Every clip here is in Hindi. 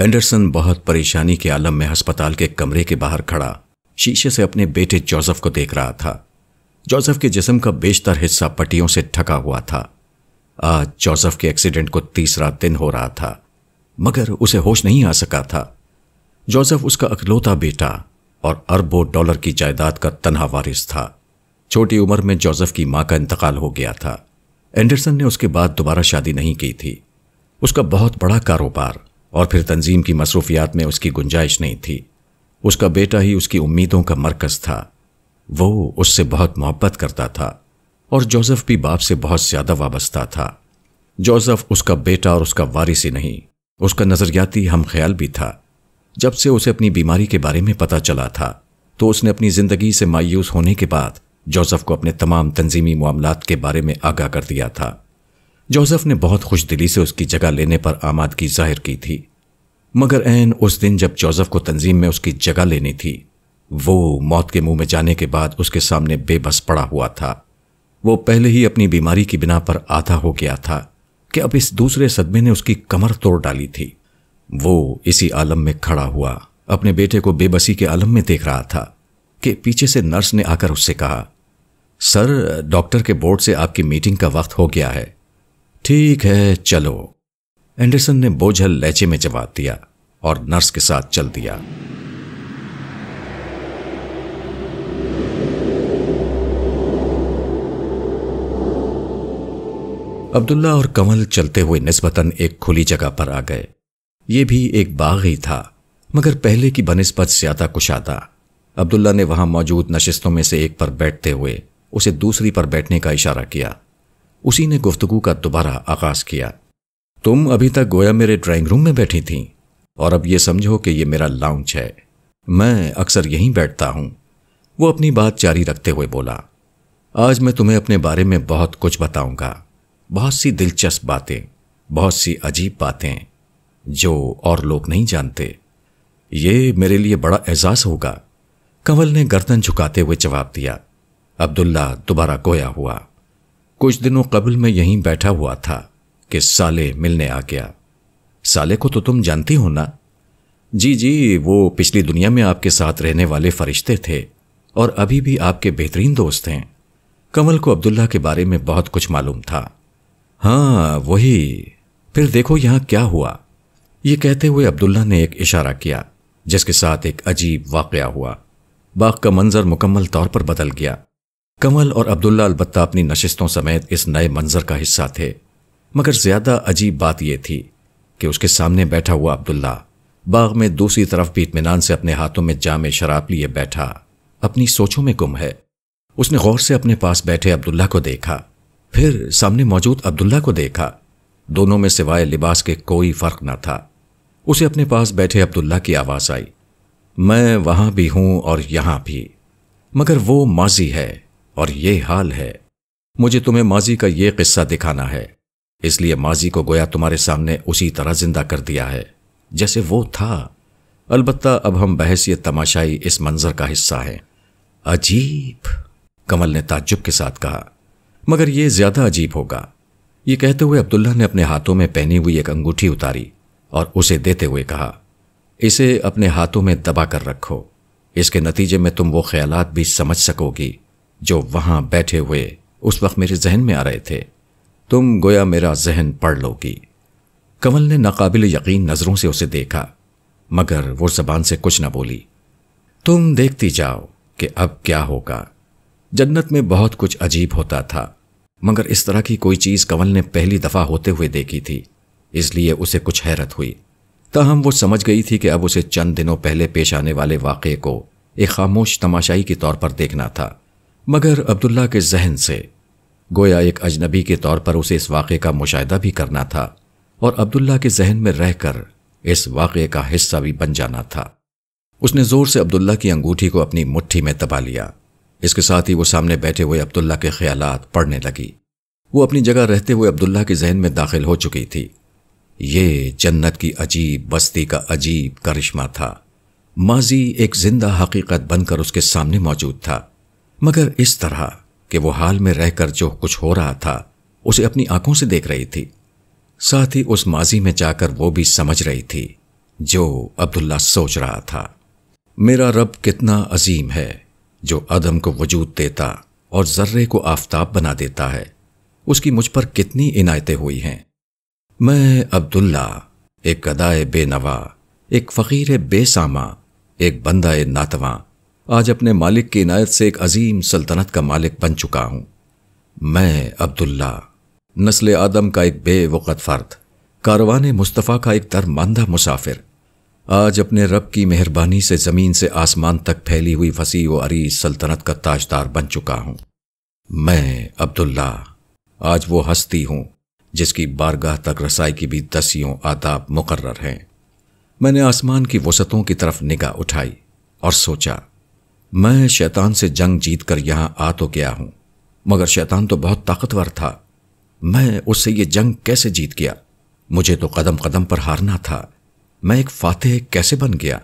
एंडरसन बहुत परेशानी के आलम में अस्पताल के कमरे के बाहर खड़ा शीशे से अपने बेटे जोसेफ को देख रहा था जोसेफ के जिसम का बेशतर हिस्सा पट्टियों से ठका हुआ था आज जोसेफ के एक्सीडेंट को तीसरा दिन हो रहा था मगर उसे होश नहीं आ सका था जोसेफ उसका अकलौता बेटा और अरबों डॉलर की जायदाद का तनहा वारिस था छोटी उम्र में जोसेफ की मां का इंतकाल हो गया था एंडरसन ने उसके बाद दोबारा शादी नहीं की थी उसका बहुत बड़ा कारोबार और फिर तंजीम की मसरूफियात में उसकी गुंजाइश नहीं थी उसका बेटा ही उसकी उम्मीदों का मरकज़ था वो उससे बहुत मोहब्बत करता था और जोसेफ भी बाप से बहुत ज़्यादा वाबस्ता था जोसेफ उसका बेटा और उसका वारिस ही नहीं उसका नज़रियाती हम ख्याल भी था जब से उसे अपनी बीमारी के बारे में पता चला था तो उसने अपनी ज़िंदगी से मायूस होने के बाद जोसेफ को अपने तमाम तंजीमी मामला के बारे में आगाह कर दिया था जोसेफ ने बहुत खुश दिली से उसकी जगह लेने पर आमादगी जाहिर की थी मगर एन उस दिन जब जोसेफ को तंजीम में उसकी जगह लेनी थी वो मौत के मुंह में जाने के बाद उसके सामने बेबस पड़ा हुआ था वो पहले ही अपनी बीमारी की बिना पर आधा हो गया था कि अब इस दूसरे सदमे ने उसकी कमर तोड़ डाली थी वो इसी आलम में खड़ा हुआ अपने बेटे को बेबसी के आलम में देख रहा था कि पीछे से नर्स ने आकर उससे कहा सर डॉक्टर के बोर्ड से आपकी मीटिंग का वक्त हो गया है ठीक है चलो एंडरसन ने बोझल लहचे में जवाब दिया और नर्स के साथ चल दिया अब्दुल्ला और कंवल चलते हुए निस्बतन एक खुली जगह पर आ गए ये भी एक बाग ही था मगर पहले की बनस्पत ज्यादा कुशादा अब्दुल्ला ने वहां मौजूद नशिस्तों में से एक पर बैठते हुए उसे दूसरी पर बैठने का इशारा किया उसी ने गुफ्तगु का दोबारा आगाज किया तुम अभी तक गोया मेरे ड्राइंग रूम में बैठी थीं और अब यह समझो कि यह मेरा लाउंज है मैं अक्सर यहीं बैठता हूं वो अपनी बात जारी रखते हुए बोला आज मैं तुम्हें अपने बारे में बहुत कुछ बताऊंगा बहुत सी दिलचस्प बातें बहुत सी अजीब बातें जो और लोग नहीं जानते ये मेरे लिए बड़ा एहसास होगा कंवल ने गर्दन झुकाते हुए जवाब दिया अब्दुल्ला दोबारा गोया हुआ कुछ दिनों कबल में यहीं बैठा हुआ था कि साले मिलने आ गया साले को तो तुम जानती हो ना जी जी वो पिछली दुनिया में आपके साथ रहने वाले फरिश्ते थे और अभी भी आपके बेहतरीन दोस्त हैं कमल को अब्दुल्ला के बारे में बहुत कुछ मालूम था हाँ वही फिर देखो यहाँ क्या हुआ ये कहते हुए अब्दुल्ला ने एक इशारा किया जिसके साथ एक अजीब वाकया हुआ बाग का मंजर मुकम्मल तौर पर बदल गया कमल और अब्दुल्ला अलबत्ता अपनी नशिस्तों समेत इस नए मंजर का हिस्सा थे मगर ज्यादा अजीब बात यह थी कि उसके सामने बैठा हुआ अब्दुल्ला बाग में दूसरी तरफ भी इतमान से अपने हाथों में जाम शराब लिए बैठा अपनी सोचों में गुम है उसने गौर से अपने पास बैठे अब्दुल्ला को देखा फिर सामने मौजूद अब्दुल्ला को देखा दोनों में सिवाय लिबास के कोई फर्क न था उसे अपने पास बैठे अब्दुल्ला की आवाज आई मैं वहां भी हूं और यहां भी मगर वो माजी है और ये हाल है मुझे तुम्हें माजी का ये किस्सा दिखाना है इसलिए माजी को गोया तुम्हारे सामने उसी तरह जिंदा कर दिया है जैसे वो था अलबत्ता अब हम बहस ये तमाशाई इस मंजर का हिस्सा है अजीब कमल ने ताज्जुब के साथ कहा मगर यह ज्यादा अजीब होगा ये कहते हुए अब्दुल्ला ने अपने हाथों में पहनी हुई एक अंगूठी उतारी और उसे देते हुए कहा इसे अपने हाथों में दबा कर रखो इसके नतीजे में तुम वो ख्यालात भी समझ सकोगी जो वहां बैठे हुए उस वक्त मेरे जहन में आ रहे थे तुम गोया मेरा जहन पढ़ लोगी कंवल ने नाकाबिल यकीन नज़रों से उसे देखा मगर वो जबान से कुछ न बोली तुम देखती जाओ कि अब क्या होगा जन्नत में बहुत कुछ अजीब होता था मगर इस तरह की कोई चीज़ कंवल ने पहली दफ़ा होते हुए देखी थी इसलिए उसे कुछ हैरत हुई तहम वो समझ गई थी कि अब उसे चंद दिनों पहले पेश आने वाले वाक़े को एक खामोश तमाशाई के तौर पर देखना था मगर अब्दुल्ला के जहन से गोया एक अजनबी के तौर पर उसे इस वाक़े का मुशाह भी करना था और अब्दुल्ला के जहन में रहकर इस वाक़े का हिस्सा भी बन जाना था उसने ज़ोर से अब्दुल्ला की अंगूठी को अपनी मुट्ठी में दबा लिया इसके साथ ही वो सामने बैठे हुए अब्दुल्ला के ख्याल पढ़ने लगी वो अपनी जगह रहते हुए अब्दुल्ला के जहन में दाखिल हो चुकी थी ये जन्नत की अजीब बस्ती का अजीब करिश्मा था माजी एक जिंदा हकीकत बनकर उसके सामने मौजूद था मगर इस तरह कि वो हाल में रहकर जो कुछ हो रहा था उसे अपनी आंखों से देख रही थी साथ ही उस माजी में जाकर वो भी समझ रही थी जो अब्दुल्ला सोच रहा था मेरा रब कितना अजीम है जो अदम को वजूद देता और जर्रे को आफताब बना देता है उसकी मुझ पर कितनी इनायतें हुई हैं मैं अब्दुल्ला एक गदाए बेनवा एक फ़कीर बेसामा एक बंदा नातवा आज अपने मालिक की इनायत से एक अजीम सल्तनत का मालिक बन चुका हूं मैं अब्दुल्ला नस्ल आदम का एक बेवकत फर्द कारवान मुस्तफ़ा का एक दरमानदा मुसाफिर आज अपने रब की मेहरबानी से ज़मीन से आसमान तक फैली हुई फसी व अरी सल्तनत का ताजदार बन चुका हूं मैं अब्दुल्ला आज वो हस्ती हूं जिसकी बारगाह तक रसाई की भी दसियों आदाब मुकर्र हैं मैंने आसमान की वसतों की तरफ निगाह उठाई और सोचा मैं शैतान से जंग जीत कर यहां आ तो गया हूं मगर शैतान तो बहुत ताकतवर था मैं उससे ये जंग कैसे जीत गया मुझे तो कदम कदम पर हारना था मैं एक फातेह कैसे बन गया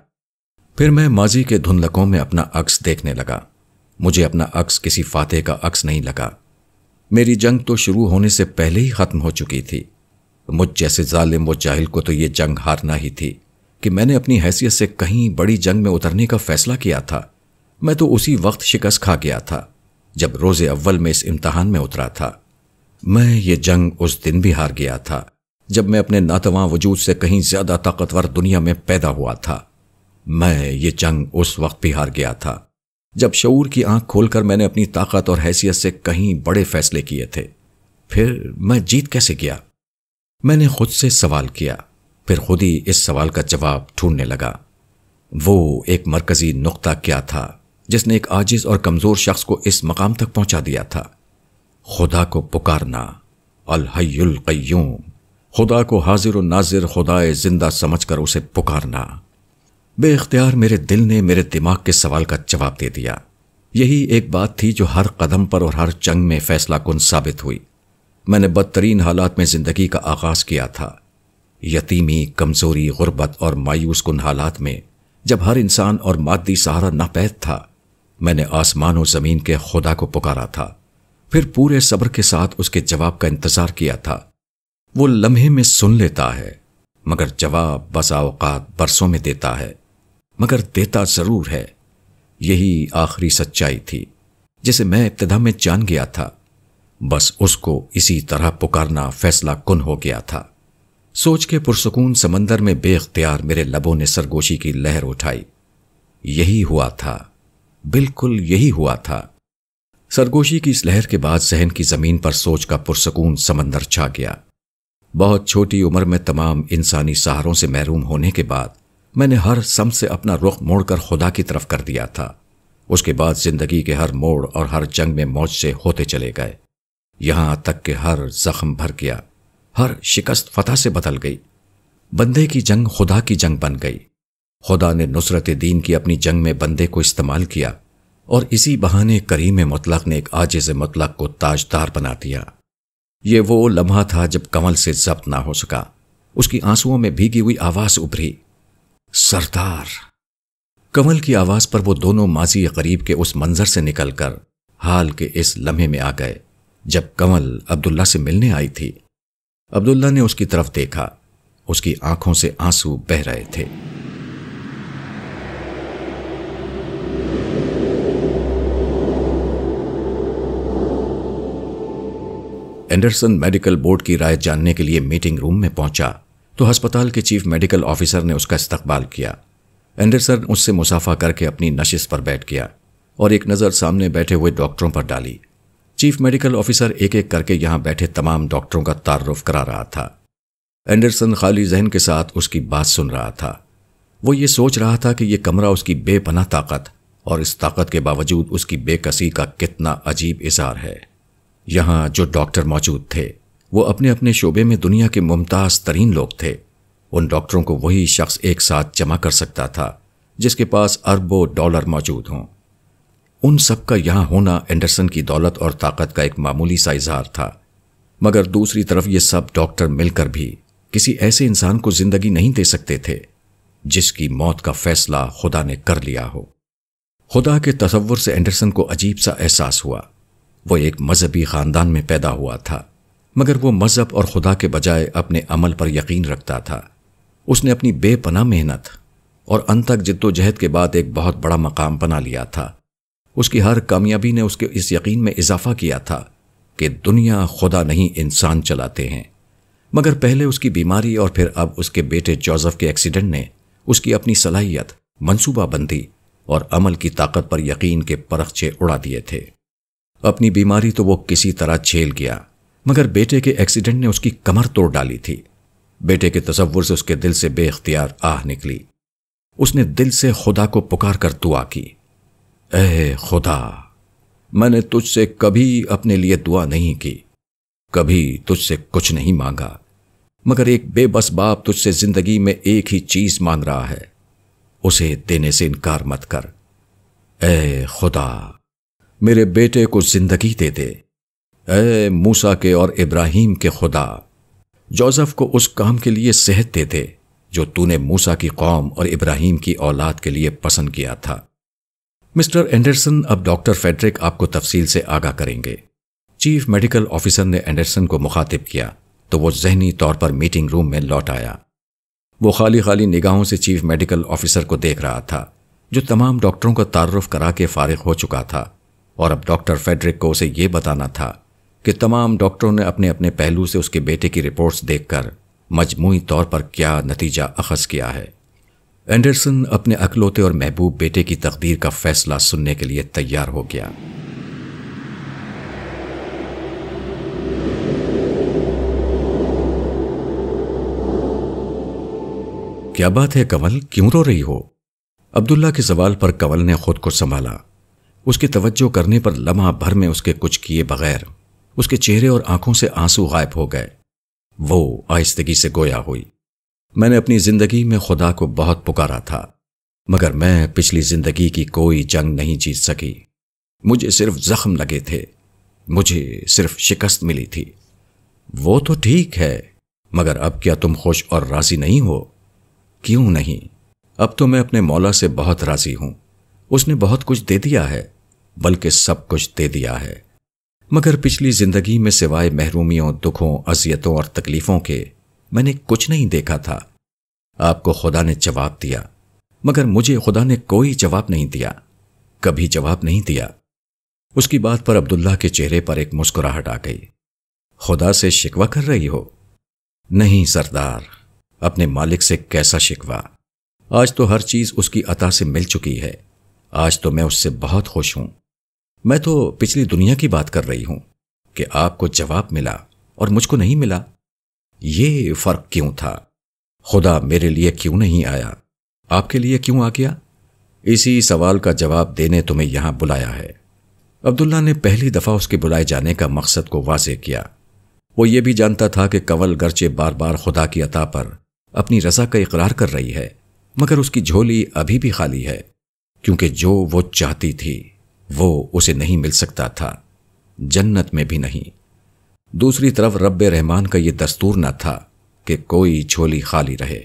फिर मैं माजी के धुंधलकों में अपना अक्स देखने लगा मुझे अपना अक्स किसी फातेह का अक्स नहीं लगा मेरी जंग तो शुरू होने से पहले ही ख़त्म हो चुकी थी मुझ जैसे जालिम व जाहिल को तो ये जंग हारना ही थी कि मैंने अपनी हैसियत से कहीं बड़ी जंग में उतरने का फैसला किया था मैं तो उसी वक्त शिकस्त खा गया था जब रोज़े अव्वल में इस इम्तहान में उतरा था मैं ये जंग उस दिन भी हार गया था जब मैं अपने नातवा वजूद से कहीं ज़्यादा ताकतवर दुनिया में पैदा हुआ था मैं ये जंग उस वक्त भी हार गया था जब शऊर की आंख खोलकर मैंने अपनी ताकत और हैसियत से कहीं बड़े फैसले किए थे फिर मैं जीत कैसे गया मैंने खुद से सवाल किया फिर खुद ही इस सवाल का जवाब ढूंढने लगा वो एक मरकजी नुकता क्या था जिसने एक आजिज और कमज़ोर शख्स को इस मकाम तक पहुंचा दिया था खुदा को पुकारना अलहयुल कय्यूम खुदा को हाजिर नाजिर खुदाए जिंदा समझकर उसे पुकारना बेख्तियार मेरे दिल ने मेरे दिमाग के सवाल का जवाब दे दिया यही एक बात थी जो हर कदम पर और हर चंग में फैसला कुन साबित हुई मैंने बदतरीन हालात में ज़िंदगी का आगाज़ किया था यतीमी कमज़ोरी गुर्बत और मायूस कन हालात में जब हर इंसान और मादी सहारा नापैद था मैंने आसमान और ज़मीन के खुदा को पुकारा था फिर पूरे सब्र के साथ उसके जवाब का इंतज़ार किया था वो लम्हे में सुन लेता है मगर जवाब बसाओकात बरसों में देता है मगर देता ज़रूर है यही आखिरी सच्चाई थी जिसे मैं इब्तदा में जान गया था बस उसको इसी तरह पुकारना फैसला कुन हो गया था सोच के पुरसकून समंदर में बेख्तियार मेरे लबों ने सरगोशी की लहर उठाई यही हुआ था बिल्कुल यही हुआ था सरगोशी की इस लहर के बाद सहन की जमीन पर सोच का पुरसकून समंदर छा गया बहुत छोटी उम्र में तमाम इंसानी सहारों से महरूम होने के बाद मैंने हर सम से अपना रुख मोड़कर खुदा की तरफ कर दिया था उसके बाद जिंदगी के हर मोड़ और हर जंग में मौज से होते चले गए यहां तक के हर जख्म भर गया हर शिकस्त फतह से बदल गई बंदे की जंग खुदा की जंग बन गई खुदा ने नुसरत दीन की अपनी जंग में बंदे को इस्तेमाल किया और इसी बहाने करीम मतलक ने एक आजिज मतलक को ताजदार बना दिया ये वो लम्हा था जब कमल से जब्त ना हो सका उसकी आंसुओं में भीगी हुई आवाज उभरी सरदार कमल की आवाज पर वो दोनों माजी करीब के उस मंजर से निकलकर हाल के इस लम्हे में आ गए जब कमल अब्दुल्ला से मिलने आई थी अब्दुल्ला ने उसकी तरफ देखा उसकी आंखों से आंसू बह रहे थे एंडरसन मेडिकल बोर्ड की राय जानने के लिए मीटिंग रूम में पहुंचा तो अस्पताल के चीफ मेडिकल ऑफिसर ने उसका इस्तकबाल किया एंडरसन उससे मुसाफा करके अपनी नशिश पर बैठ गया और एक नज़र सामने बैठे हुए डॉक्टरों पर डाली चीफ मेडिकल ऑफिसर एक एक करके यहां बैठे तमाम डॉक्टरों का तारुफ करा रहा था एंडरसन खाली जहन के साथ उसकी बात सुन रहा था वो ये सोच रहा था कि यह कमरा उसकी बेपना ताकत और इस ताकत के बावजूद उसकी बेकसी का कितना अजीब इजहार है यहां जो डॉक्टर मौजूद थे वो अपने अपने शोबे में दुनिया के मुमताज तरीन लोग थे उन डॉक्टरों को वही शख्स एक साथ जमा कर सकता था जिसके पास अरबों डॉलर मौजूद हों उन सब का होना एंडरसन की दौलत और ताकत का एक मामूली सा इजहार था मगर दूसरी तरफ ये सब डॉक्टर मिलकर भी किसी ऐसे इंसान को जिंदगी नहीं दे सकते थे जिसकी मौत का फैसला खुदा ने कर लिया हो खुदा के तस्वुर से एंडरसन को अजीब सा एहसास हुआ वो एक मजहबी ख़ानदान में पैदा हुआ था मगर वो मज़हब और खुदा के बजाय अपने अमल पर यकीन रखता था उसने अपनी बेपना मेहनत और अनतक जिद्दोजहद के बाद एक बहुत बड़ा मकाम बना लिया था उसकी हर कामयाबी ने उसके इस यकीन में इजाफा किया था कि दुनिया खुदा नहीं इंसान चलाते हैं मगर पहले उसकी बीमारी और फिर अब उसके बेटे जोसेफ के एक्सीडेंट ने उसकी अपनी सलाहियत मनसूबाबंदी और अमल की ताकत पर यकीन के परखचे उड़ा दिए थे अपनी बीमारी तो वो किसी तरह झेल गया मगर बेटे के एक्सीडेंट ने उसकी कमर तोड़ डाली थी बेटे के तस्वुर से उसके दिल से बेख्तियार आह निकली उसने दिल से खुदा को पुकार कर दुआ की ए खुदा मैंने तुझसे कभी अपने लिए दुआ नहीं की कभी तुझसे कुछ नहीं मांगा मगर एक बेबस बाप तुझसे जिंदगी में एक ही चीज मांग रहा है उसे देने से इनकार मत कर ए खुदा मेरे बेटे को जिंदगी दे दे ए मूसा के और इब्राहिम के खुदा जोसफ को उस काम के लिए सेहत दे दे जो तूने मूसा की कौम और इब्राहिम की औलाद के लिए पसंद किया था मिस्टर एंडरसन अब डॉक्टर फेडरिक आपको तफसील से आगाह करेंगे चीफ मेडिकल ऑफिसर ने एंडरसन को मुखातिब किया तो वो जहनी तौर पर मीटिंग रूम में लौट आया वो खाली खाली निगाहों से चीफ मेडिकल ऑफिसर को देख रहा था जो तमाम डॉक्टरों का तारफ करा के फारिग हो चुका था और अब डॉक्टर फेडरिक को उसे यह बताना था कि तमाम डॉक्टरों ने अपने अपने पहलू से उसके बेटे की रिपोर्ट्स देखकर मजमूई तौर पर क्या नतीजा अखज़ किया है एंडरसन अपने अकलौते और महबूब बेटे की तकदीर का फैसला सुनने के लिए तैयार हो गया क्या बात है कंवल क्यों रो रही हो अब्दुल्ला के सवाल पर कंवल ने खुद को संभाला उसकी तवज्जो करने पर लम्हा भर में उसके कुछ किए बगैर उसके चेहरे और आंखों से आंसू गायब हो गए वो आहिस्तगी से गोया हुई मैंने अपनी जिंदगी में खुदा को बहुत पुकारा था मगर मैं पिछली जिंदगी की कोई जंग नहीं जीत सकी मुझे सिर्फ जख्म लगे थे मुझे सिर्फ शिकस्त मिली थी वो तो ठीक है मगर अब क्या तुम खुश और राजी नहीं हो क्यों नहीं अब तो मैं अपने मौला से बहुत राजी हूं उसने बहुत कुछ दे दिया है बल्कि सब कुछ दे दिया है मगर पिछली जिंदगी में सिवाय महरूमियों दुखों अजियतों और तकलीफों के मैंने कुछ नहीं देखा था आपको खुदा ने जवाब दिया मगर मुझे खुदा ने कोई जवाब नहीं दिया कभी जवाब नहीं दिया उसकी बात पर अब्दुल्ला के चेहरे पर एक मुस्कुराहट आ गई खुदा से शिकवा कर रही हो नहीं सरदार अपने मालिक से कैसा शिकवा आज तो हर चीज उसकी अता से मिल चुकी है आज तो मैं उससे बहुत खुश हूं मैं तो पिछली दुनिया की बात कर रही हूं कि आपको जवाब मिला और मुझको नहीं मिला ये फर्क क्यों था खुदा मेरे लिए क्यों नहीं आया आपके लिए क्यों आ गया इसी सवाल का जवाब देने तुम्हें यहां बुलाया है अब्दुल्ला ने पहली दफा उसके बुलाए जाने का मकसद को वाजे किया वो ये भी जानता था कि कंवल गर्चे बार बार खुदा की अता पर अपनी रजा का इकरार कर रही है मगर उसकी झोली अभी भी खाली है क्योंकि जो वो चाहती थी वो उसे नहीं मिल सकता था जन्नत में भी नहीं दूसरी तरफ रब रहमान का यह दस्तूर न था कि कोई झोली खाली रहे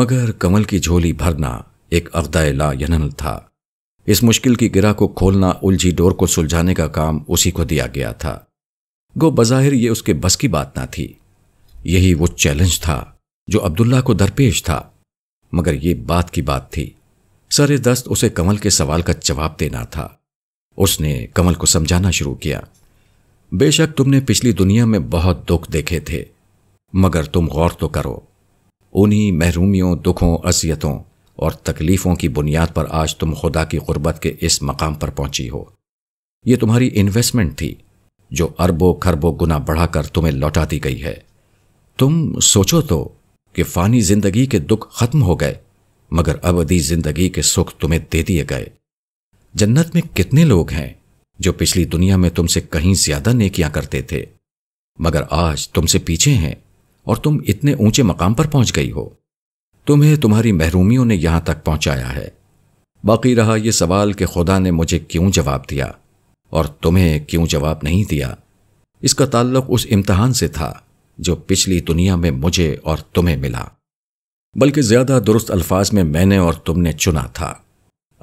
मगर कमल की झोली भरना एक अगदाय लायनल था इस मुश्किल की गिरा को खोलना उलझी डोर को सुलझाने का काम उसी को दिया गया था गो बज़ाहिर ये उसके बस की बात ना थी यही वो चैलेंज था जो अब्दुल्ला को दरपेश था मगर ये बात की बात थी सर दस्त उसे कमल के सवाल का जवाब देना था उसने कमल को समझाना शुरू किया बेशक तुमने पिछली दुनिया में बहुत दुख देखे थे मगर तुम गौर तो करो उन्हीं महरूमियों दुखों असियतों और तकलीफ़ों की बुनियाद पर आज तुम खुदा की गुर्बत के इस मकाम पर पहुंची हो यह तुम्हारी इन्वेस्टमेंट थी जो अरबों खरबों गुना बढ़ाकर तुम्हें लौटा दी गई है तुम सोचो तो कि फ़ानी ज़िंदगी के दुख ख़त्म हो गए मगर अवधि ज़िंदगी के सुख तुम्हें दे दिए गए जन्नत में कितने लोग हैं जो पिछली दुनिया में तुमसे कहीं ज्यादा नेकियां करते थे मगर आज तुमसे पीछे हैं और तुम इतने ऊंचे मकाम पर पहुंच गई हो तुम्हें तुम्हारी महरूमियों ने यहां तक पहुंचाया है बाकी रहा यह सवाल कि खुदा ने मुझे क्यों जवाब दिया और तुम्हें क्यों जवाब नहीं दिया इसका ताल्लुक उस इम्तहान से था जो पिछली दुनिया में मुझे और तुम्हें मिला बल्कि ज्यादा दुरुस्त अल्फाज में मैंने और तुमने चुना था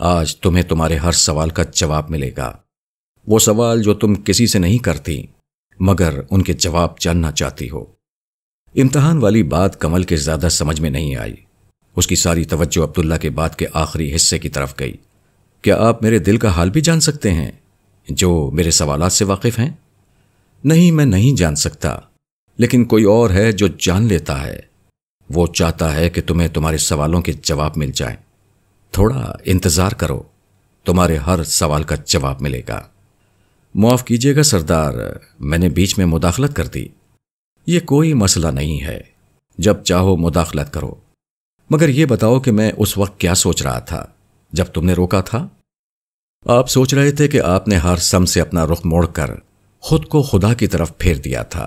आज तुम्हें तुम्हारे हर सवाल का जवाब मिलेगा वो सवाल जो तुम किसी से नहीं करती मगर उनके जवाब जानना चाहती हो इम्तहान वाली बात कमल के ज्यादा समझ में नहीं आई उसकी सारी तवज्जो अब्दुल्ला के बात के आखिरी हिस्से की तरफ गई क्या आप मेरे दिल का हाल भी जान सकते हैं जो मेरे सवाल से वाकिफ हैं नहीं मैं नहीं जान सकता लेकिन कोई और है जो जान लेता है वो चाहता है कि तुम्हें तुम्हारे सवालों के जवाब मिल जाए थोड़ा इंतज़ार करो तुम्हारे हर सवाल का जवाब मिलेगा मुआफ़ कीजिएगा सरदार मैंने बीच में मुदाखलत कर दी ये कोई मसला नहीं है जब चाहो मुदाखलत करो मगर ये बताओ कि मैं उस वक्त क्या सोच रहा था जब तुमने रोका था आप सोच रहे थे कि आपने हर सम से अपना रुख मोड़कर खुद को खुदा की तरफ फेर दिया था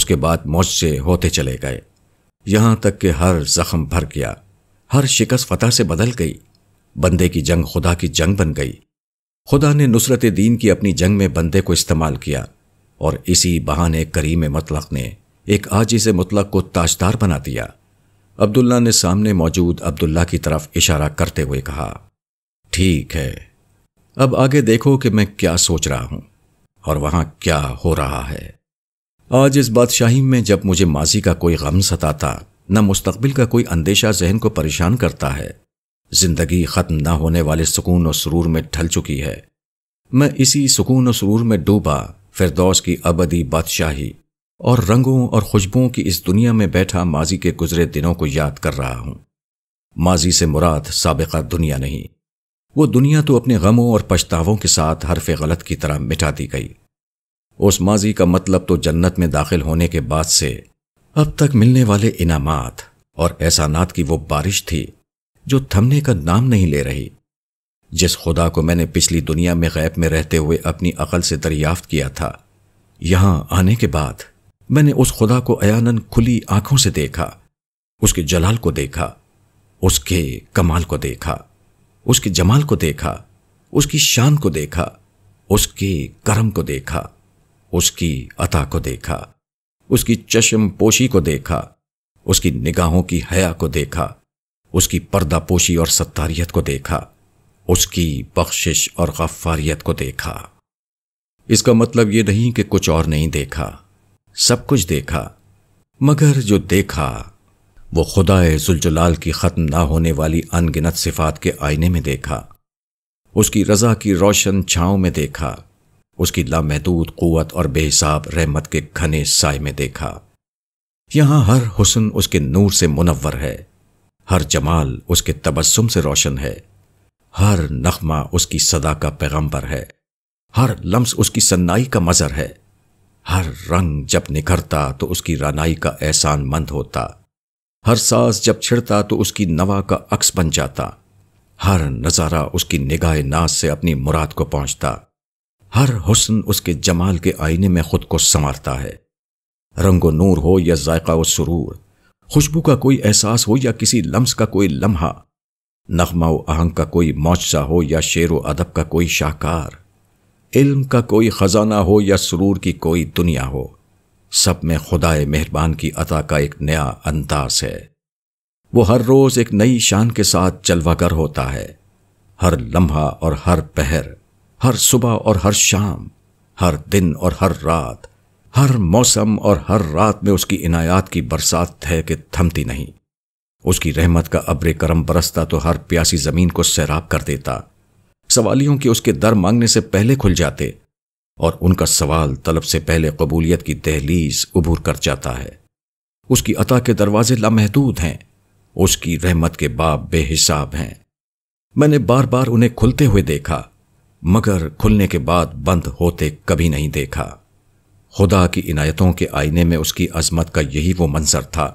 उसके बाद मौज से होते चले गए यहां तक कि हर जख्म भर गया हर शिकस्त फतह से बदल गई बंदे की जंग खुदा की जंग बन गई खुदा ने नुसरत दीन की अपनी जंग में बंदे को इस्तेमाल किया और इसी बहाने करीम मतलक ने एक आजी से मतलक को ताजदार बना दिया अब्दुल्ला ने सामने मौजूद अब्दुल्ला की तरफ इशारा करते हुए कहा ठीक है अब आगे देखो कि मैं क्या सोच रहा हूं और वहां क्या हो रहा है आज इस बादशाही में जब मुझे माजी का कोई गम सताता न मुस्तबिल का कोई अंदेशा जहन को परेशान करता है जिंदगी खत्म न होने वाले सुकून और सुरूर में ढल चुकी है मैं इसी सुकून और सुरूर में डूबा फिरदौस की अबदी बादशाही और रंगों और खुशबुओं की इस दुनिया में बैठा माजी के गुजरे दिनों को याद कर रहा हूं माजी से मुराद सबका दुनिया नहीं वो दुनिया तो अपने गमों और पछतावों के साथ हरफ गलत की तरह मिटा दी गई उस माजी का मतलब तो जन्नत में दाखिल होने के बाद से अब तक मिलने वाले इनामात और एहसानात की वो बारिश थी जो थमने का नाम नहीं ले रही जिस खुदा को मैंने पिछली दुनिया में गैब में रहते हुए अपनी अकल से दरियाफ्त किया था यहां आने के बाद मैंने उस खुदा को अयानन खुली आंखों से देखा उसके जलाल को देखा उसके कमाल को देखा उसके जमाल को देखा उसकी शान को देखा उसके कर्म को देखा उसकी अता को देखा उसकी चश्म पोशी को देखा उसकी निगाहों की हया को देखा उसकी पर्दापोशी और सत्तारियत को देखा उसकी बख्शिश और गफ्फारियत को देखा इसका मतलब ये नहीं कि कुछ और नहीं देखा सब कुछ देखा मगर जो देखा वो खुदाए जुलजलाल की ख़त्म ना होने वाली अनगिनत सिफात के आईने में देखा उसकी रज़ा की रोशन छाओं में देखा उसकी लामहदूद कुत और बेहिसाब रहमत के घने साय में देखा यहाँ हर हुसन उसके नूर से मुनवर है हर जमाल उसके तबस्सुम से रोशन है हर नखमा उसकी सदा का पैगंबर है हर लम्स उसकी सन्नाई का मज़र है हर रंग जब निखरता तो उसकी रानाई का एहसान मंद होता हर सांस जब छिड़ता तो उसकी नवा का अक्स बन जाता हर नज़ारा उसकी निगाह नाज से अपनी मुराद को पहुंचता हर हुसन उसके जमाल के आईने में खुद को संवारता है रंगो नूर हो या जायका व सुरूर खुशबू का कोई एहसास हो या किसी लम्स का कोई लम्हा नगमा व आहंग का कोई मुआजा हो या शेर व अदब का कोई शाहकार इल्म का कोई ख़जाना हो या सुरूर की कोई दुनिया हो सब में खुदाए मेहरबान की अता का एक नया अंदाज है वो हर रोज़ एक नई शान के साथ जलवागर होता है हर लम्हा और हर पहर हर सुबह और हर शाम हर दिन और हर रात हर मौसम और हर रात में उसकी इनायात की बरसात है कि थमती नहीं उसकी रहमत का अब्रे करम बरसता तो हर प्यासी जमीन को सैराब कर देता सवालियों के उसके दर मांगने से पहले खुल जाते और उनका सवाल तलब से पहले कबूलियत की दहलीज उबूर कर जाता है उसकी अता के दरवाजे लामहदूद हैं उसकी रहमत के बाप बेहिसाब हैं मैंने बार बार उन्हें खुलते हुए देखा मगर खुलने के बाद बंद होते कभी नहीं देखा खुदा की इनायतों के आईने में उसकी अजमत का यही वो मंजर था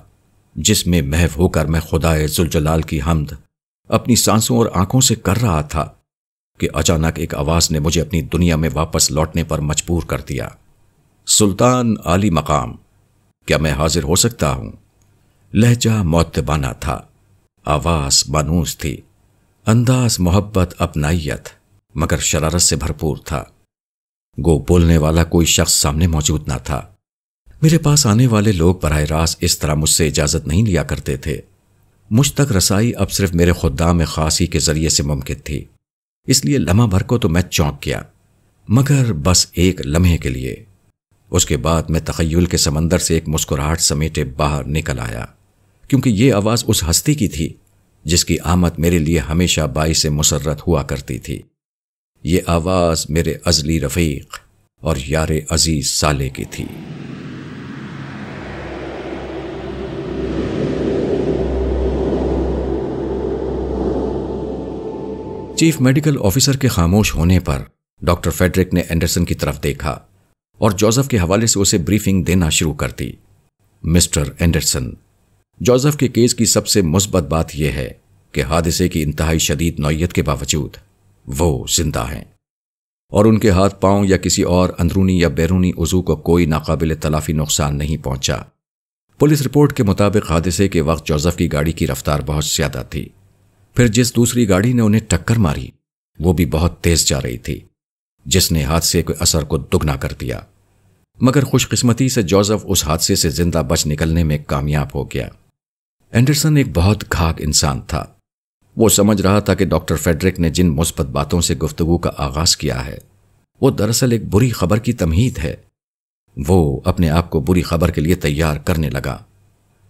जिसमें महव होकर मैं खुदाए जुलजलाल की हमद अपनी सांसों और आंखों से कर रहा था कि अचानक एक आवाज़ ने मुझे अपनी दुनिया में वापस लौटने पर मजबूर कर दिया सुल्तान आली मकाम क्या मैं हाजिर हो सकता हूं लहजा मौतबाना था आवाज़ मानूस थी अंदाज मोहब्बत अपनाइयत मगर शरारत से भरपूर था गो बोलने वाला कोई शख्स सामने मौजूद ना था मेरे पास आने वाले लोग बरह रास्त इस तरह मुझसे इजाज़त नहीं लिया करते थे मुझ तक रसाई अब सिर्फ मेरे खुदाम खासी के ज़रिए से मुमकिन थी इसलिए लम्हा भर को तो मैं चौंक गया मगर बस एक लम्हे के लिए उसके बाद मैं तखयल के समंदर से एक मुस्कुराहट समेटे बाहर निकल आया क्योंकि ये आवाज़ उस हस्ती की थी जिसकी आमद मेरे लिए हमेशा बाई से मुसरत हुआ करती थी ये आवाज़ मेरे अजली रफ़ीक और यार अजीज़ साले की थी चीफ मेडिकल ऑफिसर के खामोश होने पर डॉक्टर फेडरिक ने एंडरसन की तरफ देखा और जोसेफ के हवाले से उसे ब्रीफिंग देना शुरू कर दी मिस्टर एंडरसन जोसेफ के केस की सबसे मुस्बत बात यह है कि हादसे की इंतहाई शदीद नौीयत के बावजूद वो जिंदा हैं और उनके हाथ पांव या किसी और अंदरूनी या बैरूनी उजू को कोई नाकाबिल तलाफी नुकसान नहीं पहुंचा पुलिस रिपोर्ट के मुताबिक हादसे के वक्त जोजफ की गाड़ी की रफ्तार बहुत ज्यादा थी फिर जिस दूसरी गाड़ी ने उन्हें टक्कर मारी वो भी बहुत तेज जा रही थी जिसने हादसे के असर को दुगना कर दिया मगर खुशकिस्मती से जोजफ उस हादसे से जिंदा बच निकलने में कामयाब हो गया एंडरसन एक बहुत घाक इंसान था वो समझ रहा था कि डॉक्टर फेडरिक ने जिन मुस्बत बातों से गुफ्तगु का आगाज किया है वो दरअसल एक बुरी खबर की तमहीद है वो अपने आप को बुरी खबर के लिए तैयार करने लगा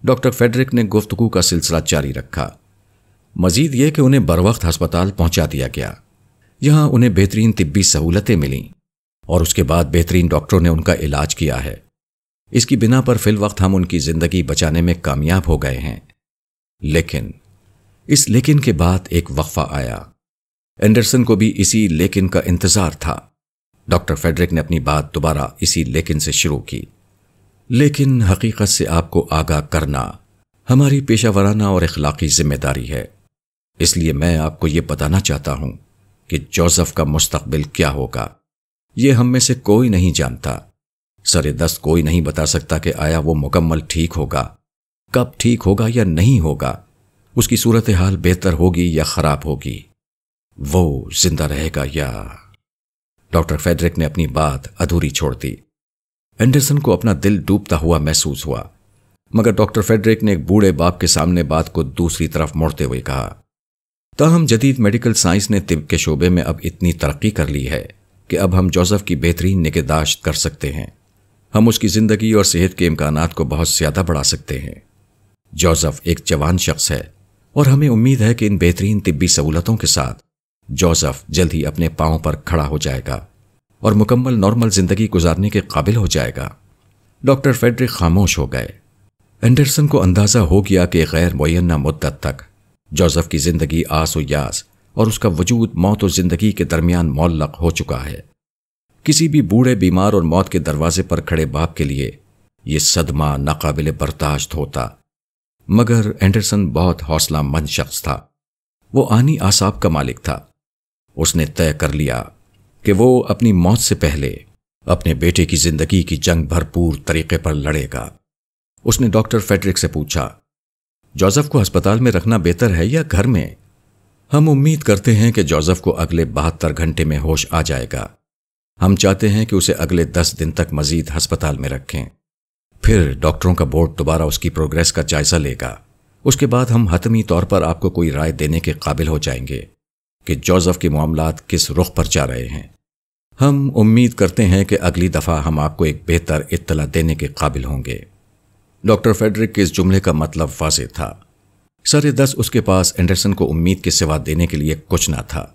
डॉक्टर फेडरिक ने गुफ्तगु का सिलसिला जारी रखा मजीद यह कि उन्हें बर वक्त हस्पताल पहुंचा दिया गया यहां उन्हें बेहतरीन तिब्बी सहूलतें मिलीं और उसके बाद बेहतरीन डॉक्टरों ने उनका इलाज किया है इसकी बिना पर फिल वक्त हम उनकी ज़िंदगी बचाने में कामयाब हो गए हैं लेकिन इस लेकिन के बाद एक वक्फा आया एंडरसन को भी इसी लेकिन का इंतजार था डॉक्टर फेडरिक ने अपनी बात दोबारा इसी लेकिन से शुरू की लेकिन हकीकत से आपको आगाह करना हमारी पेशा और इखलाकी जिम्मेदारी है इसलिए मैं आपको यह बताना चाहता हूं कि जोसेफ का मुस्तबिल क्या होगा यह हम में से कोई नहीं जानता सर दस्त कोई नहीं बता सकता कि आया वो मुकम्मल ठीक होगा कब ठीक होगा या नहीं होगा उसकी सूरत हाल बेहतर होगी या खराब होगी वो जिंदा रहेगा या डॉक्टर फेडरिक ने अपनी बात अधूरी छोड़ दी एंडरसन को अपना दिल डूबता हुआ महसूस हुआ मगर डॉक्टर फेडरिक ने एक बूढ़े बाप के सामने बात को दूसरी तरफ मोड़ते हुए कहा ताहम जदीद मेडिकल साइंस ने तिब के शोबे में अब इतनी तरक्की कर ली है कि अब हम जोसेफ की बेहतरीन निगहदाश्त कर सकते हैं हम उसकी ज़िंदगी और सेहत के इम्कान को बहुत ज़्यादा बढ़ा सकते हैं जोसेफ एक जवान शख्स है और हमें उम्मीद है कि इन बेहतरीन तिब्बी सहूलतों के साथ जोसेफ जल्द ही अपने पाँव पर खड़ा हो जाएगा और मुकम्मल नॉर्मल जिंदगी गुजारने के काबिल हो जाएगा डॉक्टर फेडरिक खामोश हो गए एंडरसन को अंदाज़ा हो गया कि गैर मुना मुद्दत तक जोसेफ की ज़िंदगी आस व यास और उसका वजूद मौत और ज़िंदगी के दरमियान मौलक हो चुका है किसी भी बूढ़े बीमार और मौत के दरवाजे पर खड़े बाप के लिए यह सदमा नाकाबिल बर्दाश्त होता मगर एंडरसन बहुत हौसला मंद शख्स था वो आनी आसाब का मालिक था उसने तय कर लिया कि वो अपनी मौत से पहले अपने बेटे की जिंदगी की जंग भरपूर तरीके पर लड़ेगा उसने डॉक्टर फेडरिक से पूछा जोसेफ को अस्पताल में रखना बेहतर है या घर में हम उम्मीद करते हैं कि जोसेफ को अगले बहत्तर घंटे में होश आ जाएगा हम चाहते हैं कि उसे अगले दस दिन तक मजीद अस्पताल में रखें फिर डॉक्टरों का बोर्ड दोबारा उसकी प्रोग्रेस का जायजा लेगा उसके बाद हम हतमी तौर पर आपको कोई राय देने के काबिल हो जाएंगे कि जोसेफ के मामला किस रुख पर जा रहे हैं हम उम्मीद करते हैं कि अगली दफ़ा हम आपको एक बेहतर इत्तला देने के काबिल होंगे डॉक्टर फेडरिक के इस जुमले का मतलब वाज था सर दस उसके पास एंडरसन को उम्मीद के सिवा देने के लिए कुछ ना था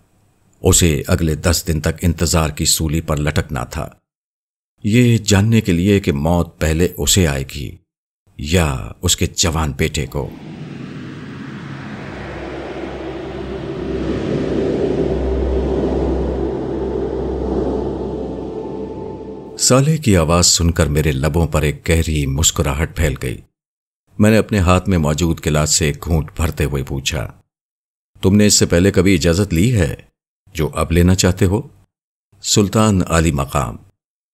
उसे अगले दस दिन तक इंतज़ार की सूली पर लटकना था ये जानने के लिए कि मौत पहले उसे आएगी या उसके जवान बेटे को साले की आवाज सुनकर मेरे लबों पर एक गहरी मुस्कुराहट फैल गई मैंने अपने हाथ में मौजूद गिलास से एक घूंट भरते हुए पूछा तुमने इससे पहले कभी इजाजत ली है जो अब लेना चाहते हो सुल्तान अली मकाम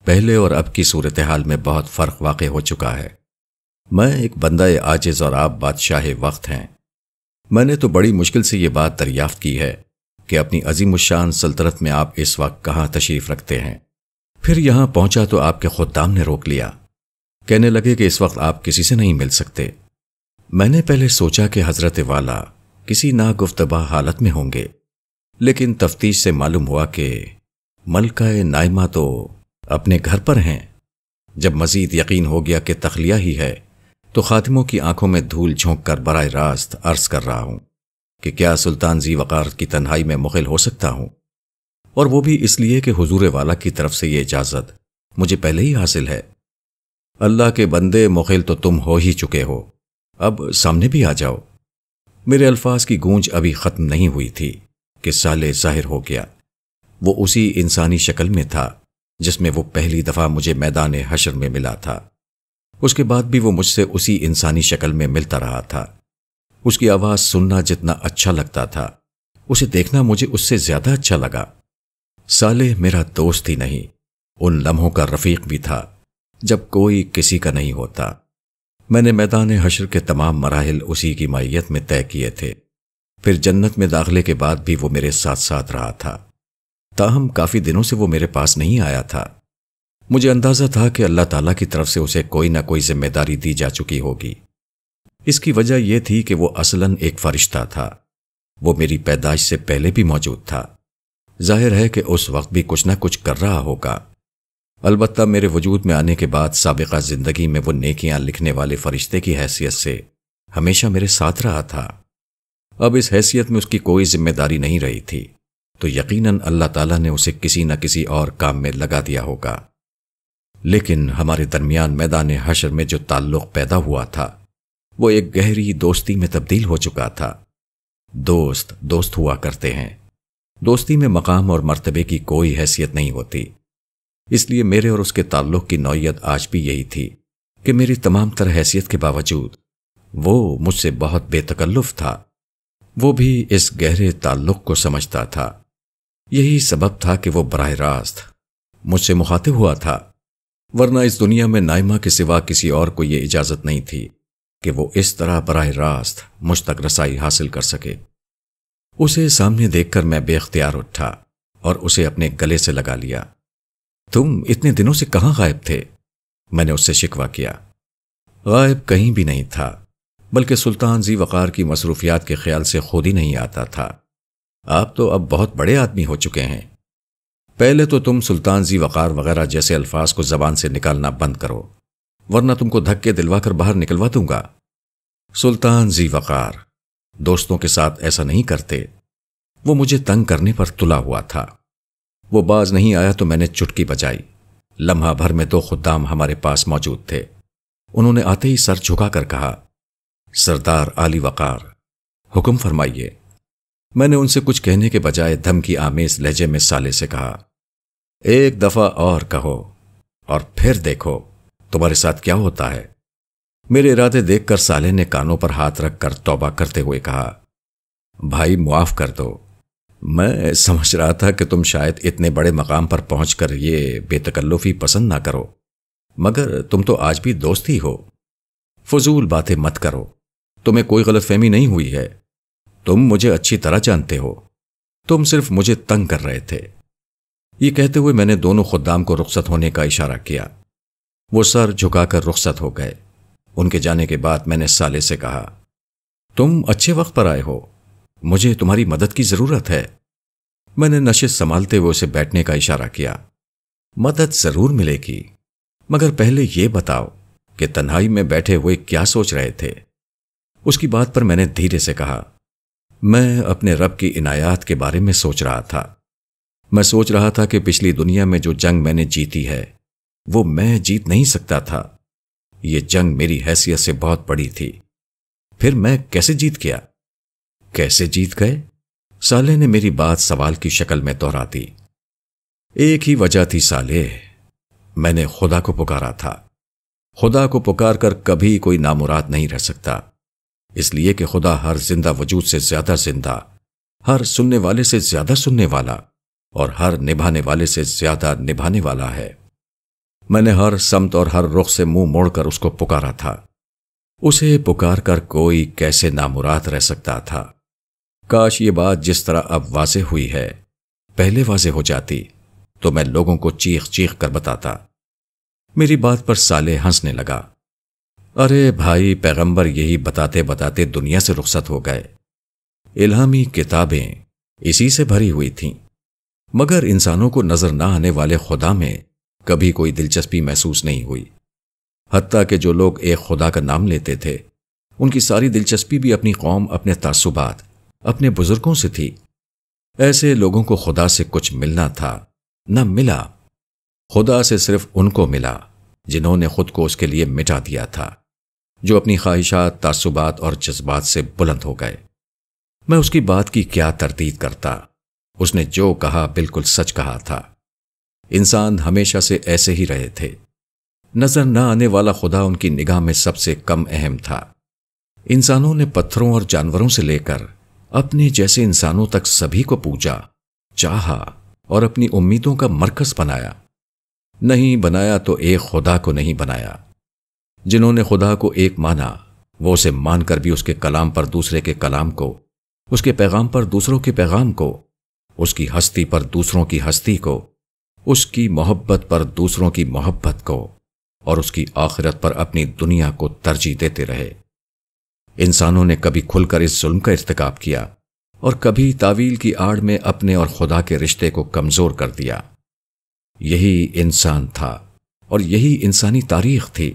पहले और अब की सूरत हाल में बहुत फ़र्क वाक़ हो चुका है मैं एक बंदा आजिज़ और आप बादशाह वक्त हैं मैंने तो बड़ी मुश्किल से ये बात दरियाफ्त की है कि अपनी अजीम शान सल्तनत में आप इस वक्त कहाँ तशरीफ़ रखते हैं फिर यहां पहुंचा तो आपके खुदाम ने रोक लिया कहने लगे कि इस वक्त आप किसी से नहीं मिल सकते मैंने पहले सोचा कि हज़रत वाला किसी नागुफ्तबा हालत में होंगे लेकिन तफ्तीश से मालूम हुआ कि मलका नायमा तो अपने घर पर हैं जब मजीद यकीन हो गया कि तखलिया ही है तो खातिमों की आंखों में धूल झोंक कर बर रास्त अर्ज कर रहा हूं कि क्या सुल्तान जी वकार की तन्हाई में मुखिल हो सकता हूं और वो भी इसलिए कि हजूर वाला की तरफ से ये इजाजत मुझे पहले ही हासिल है अल्लाह के बंदे मुखिल तो तुम हो ही चुके हो अब सामने भी आ जाओ मेरे अल्फाज की गूंज अभी ख़त्म नहीं हुई थी कि साले जाहिर हो गया वो उसी इंसानी शक्ल में था जिसमें वो पहली दफा मुझे मैदान हशर में मिला था उसके बाद भी वो मुझसे उसी इंसानी शक्ल में मिलता रहा था उसकी आवाज सुनना जितना अच्छा लगता था उसे देखना मुझे उससे ज्यादा अच्छा लगा साले मेरा दोस्त ही नहीं उन लम्हों का रफीक भी था जब कोई किसी का नहीं होता मैंने मैदान हशर के तमाम मराहल उसी की माइत में तय किए थे फिर जन्नत में दाखिले के बाद भी वो मेरे साथ साथ रहा था ताहम काफ़ी दिनों से वो मेरे पास नहीं आया था मुझे अंदाज़ा था कि अल्लाह ताला की तरफ से उसे कोई ना कोई जिम्मेदारी दी जा चुकी होगी इसकी वजह यह थी कि वो असलन एक फरिश्ता था वो मेरी पैदाइश से पहले भी मौजूद था जाहिर है कि उस वक्त भी कुछ ना कुछ कर रहा होगा अलबत्ता मेरे वजूद में आने के बाद सबका ज़िंदगी में वो नेकियां लिखने वाले फरिश्ते की हैसियत से हमेशा मेरे साथ रहा था अब इस हैसियत में उसकी कोई जिम्मेदारी नहीं रही थी तो यकीनन अल्लाह ताला ने उसे किसी न किसी और काम में लगा दिया होगा लेकिन हमारे दरमियान मैदान हशर में जो ताल्लुक पैदा हुआ था वो एक गहरी दोस्ती में तब्दील हो चुका था दोस्त दोस्त हुआ करते हैं दोस्ती में मकाम और मर्तबे की कोई हैसियत नहीं होती इसलिए मेरे और उसके ताल्लुक की नौयत आज भी यही थी कि मेरी तमाम तरह हैसियत के बावजूद वो मुझसे बहुत बेतकल्लुफ था वो भी इस गहरे ताल्लुक को समझता था यही सबब था कि वो बरह रास्त मुझसे मुखातिब हुआ था वरना इस दुनिया में नाइमा के सिवा किसी और को ये इजाज़त नहीं थी कि वो इस तरह बरह रास्त मुझ तक रसाई हासिल कर सके उसे सामने देखकर मैं बेख्तियार उठा और उसे अपने गले से लगा लिया तुम इतने दिनों से कहाँ गायब थे मैंने उससे शिकवा किया गायब कहीं भी नहीं था बल्कि सुल्तान जी वक़ार की मसरूफियात के ख्याल से खुद ही नहीं आता था आप तो अब बहुत बड़े आदमी हो चुके हैं पहले तो तुम सुल्तान जी वकार वगैरह जैसे अल्फाज को जबान से निकालना बंद करो वरना तुमको धक्के दिलवा कर बाहर निकलवा दूंगा सुल्तान जी वकार दोस्तों के साथ ऐसा नहीं करते वो मुझे तंग करने पर तुला हुआ था वो बाज नहीं आया तो मैंने चुटकी बजाई लम्हा भर में दो खुदाम हमारे पास मौजूद थे उन्होंने आते ही सर झुकाकर कहा सरदार आली वकार हुक्म फरमाइए मैंने उनसे कुछ कहने के बजाय धमकी आमेज लहजे में साले से कहा एक दफा और कहो और फिर देखो तुम्हारे साथ क्या होता है मेरे इरादे देखकर साले ने कानों पर हाथ रखकर तौबा करते हुए कहा भाई मुआफ कर दो मैं समझ रहा था कि तुम शायद इतने बड़े मकाम पर पहुंचकर ये बेतकल्लुफी पसंद ना करो मगर तुम तो आज भी दोस्त ही हो फजूल बातें मत करो तुम्हें कोई गलतफहमी नहीं हुई है तुम मुझे अच्छी तरह जानते हो तुम सिर्फ मुझे तंग कर रहे थे ये कहते हुए मैंने दोनों खुद्दाम को रुखसत होने का इशारा किया वो सर झुकाकर रुखसत हो गए उनके जाने के बाद मैंने साले से कहा तुम अच्छे वक्त पर आए हो मुझे तुम्हारी मदद की जरूरत है मैंने नशे संभालते हुए उसे बैठने का इशारा किया मदद जरूर मिलेगी मगर पहले यह बताओ कि तन्हाई में बैठे हुए क्या सोच रहे थे उसकी बात पर मैंने धीरे से कहा मैं अपने रब की इनायात के बारे में सोच रहा था मैं सोच रहा था कि पिछली दुनिया में जो जंग मैंने जीती है वो मैं जीत नहीं सकता था ये जंग मेरी हैसियत से बहुत बड़ी थी फिर मैं कैसे जीत गया कैसे जीत गए साले ने मेरी बात सवाल की शक्ल में दोहरा दी एक ही वजह थी साले मैंने खुदा को पुकारा था खुदा को पुकार कर कभी कोई नामुराद नहीं रह सकता इसलिए कि खुदा हर जिंदा वजूद से ज्यादा जिंदा हर सुनने वाले से ज्यादा सुनने वाला और हर निभाने वाले से ज्यादा निभाने वाला है मैंने हर समत और हर रुख से मुंह मोड़कर उसको पुकारा था उसे पुकार कर कोई कैसे नामुराद रह सकता था काश ये बात जिस तरह अब वाजे हुई है पहले वाजे हो जाती तो मैं लोगों को चीख चीख कर बताता मेरी बात पर साले हंसने लगा अरे भाई पैगंबर यही बताते बताते दुनिया से रुखसत हो गए इलामी किताबें इसी से भरी हुई थीं मगर इंसानों को नजर ना आने वाले खुदा में कभी कोई दिलचस्पी महसूस नहीं हुई हती के जो लोग एक खुदा का नाम लेते थे उनकी सारी दिलचस्पी भी अपनी कौम अपने तासुबात अपने बुजुर्गों से थी ऐसे लोगों को खुदा से कुछ मिलना था न मिला खुदा से सिर्फ उनको मिला जिन्होंने खुद को उसके लिए मिटा दिया था जो अपनी ख्वाहिशात तासुबात और जज्बात से बुलंद हो गए मैं उसकी बात की क्या तरदीद करता उसने जो कहा बिल्कुल सच कहा था इंसान हमेशा से ऐसे ही रहे थे नजर न आने वाला खुदा उनकी निगाह में सबसे कम अहम था इंसानों ने पत्थरों और जानवरों से लेकर अपने जैसे इंसानों तक सभी को पूजा चाहा और अपनी उम्मीदों का मरकज बनाया नहीं बनाया तो एक खुदा को नहीं बनाया जिन्होंने खुदा को एक माना वो उसे मानकर भी उसके कलाम पर दूसरे के कलाम को उसके पैगाम पर दूसरों के पैगाम को उसकी हस्ती पर दूसरों की हस्ती को उसकी मोहब्बत पर दूसरों की मोहब्बत को और उसकी आखिरत पर अपनी दुनिया को तरजीह देते रहे इंसानों ने कभी खुलकर इस जुल्म का इरतकाब किया और कभी तावील की आड़ में अपने और खुदा के रिश्ते को कमजोर कर दिया यही इंसान था और यही इंसानी तारीख थी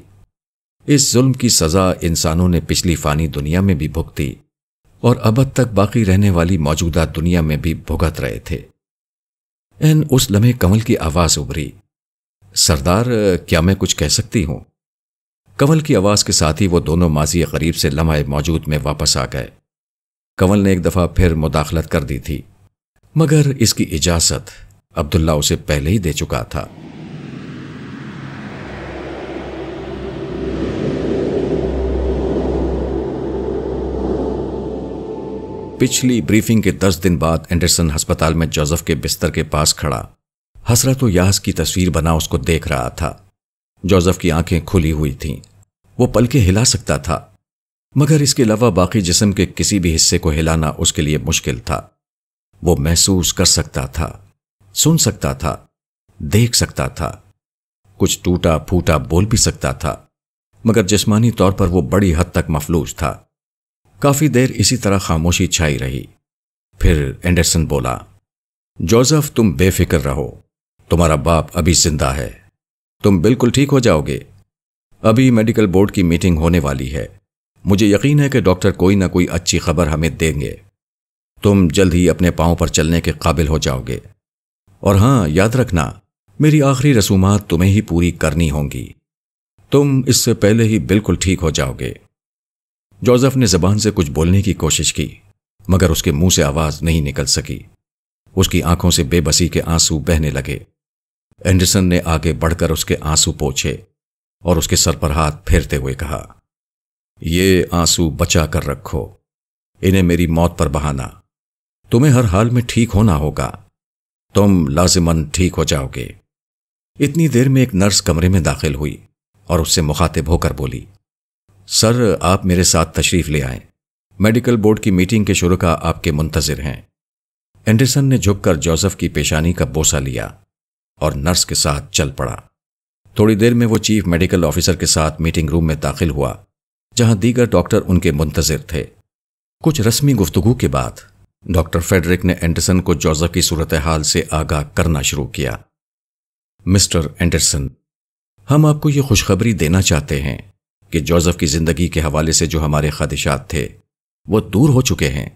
इस जुल्म की सजा इंसानों ने पिछली फानी दुनिया में भी भुगती और अब तक बाकी रहने वाली मौजूदा दुनिया में भी भुगत रहे थे एन उस लम्हे कंवल की आवाज उभरी सरदार क्या मैं कुछ कह सकती हूं कंवल की आवाज के साथ ही वो दोनों माजी करीब से लम्हा मौजूद में वापस आ गए कंवल ने एक दफा फिर मुदाखलत कर दी थी मगर इसकी इजाजत अब्दुल्ला उसे पहले ही दे चुका था पिछली ब्रीफिंग के दस दिन बाद एंडरसन अस्पताल में जोसेफ के बिस्तर के पास खड़ा हसरत यास की तस्वीर बना उसको देख रहा था जोसेफ की आंखें खुली हुई थीं वो पलके हिला सकता था मगर इसके अलावा बाकी जिसम के किसी भी हिस्से को हिलाना उसके लिए मुश्किल था वो महसूस कर सकता था सुन सकता था देख सकता था कुछ टूटा फूटा बोल भी सकता था मगर जिस्मानी तौर पर वो बड़ी हद तक मफलूज था काफी देर इसी तरह खामोशी छाई रही फिर एंडरसन बोला जोसेफ तुम बेफिक्र रहो तुम्हारा बाप अभी जिंदा है तुम बिल्कुल ठीक हो जाओगे अभी मेडिकल बोर्ड की मीटिंग होने वाली है मुझे यकीन है कि डॉक्टर कोई ना कोई अच्छी खबर हमें देंगे तुम जल्द ही अपने पांव पर चलने के काबिल हो जाओगे और हां याद रखना मेरी आखिरी रसूमात तुम्हें ही पूरी करनी होंगी तुम इससे पहले ही बिल्कुल ठीक हो जाओगे जोसेफ ने जबान से कुछ बोलने की कोशिश की मगर उसके मुंह से आवाज नहीं निकल सकी उसकी आंखों से बेबसी के आंसू बहने लगे एंडरसन ने आगे बढ़कर उसके आंसू पोछे और उसके सर पर हाथ फेरते हुए कहा ये आंसू बचा कर रखो इन्हें मेरी मौत पर बहाना तुम्हें हर हाल में ठीक होना होगा तुम लाजिमन ठीक हो जाओगे इतनी देर में एक नर्स कमरे में दाखिल हुई और उससे मुखातिब होकर बोली सर आप मेरे साथ तशरीफ ले आए मेडिकल बोर्ड की मीटिंग के शुरू का आपके मुंतजर हैं एंडरसन ने झुककर जोसेफ की पेशानी का बोसा लिया और नर्स के साथ चल पड़ा थोड़ी देर में वो चीफ मेडिकल ऑफिसर के साथ मीटिंग रूम में दाखिल हुआ जहां दीगर डॉक्टर उनके मुंतजर थे कुछ रस्मी गुफ्तगु के बाद डॉक्टर फेडरिक ने एंडरसन को जोसेफ की सूरत हाल से आगाह करना शुरू किया मिस्टर एंडरसन हम आपको ये खुशखबरी देना चाहते हैं कि जोसेफ की जिंदगी के हवाले से जो हमारे खदशात थे वो दूर हो चुके हैं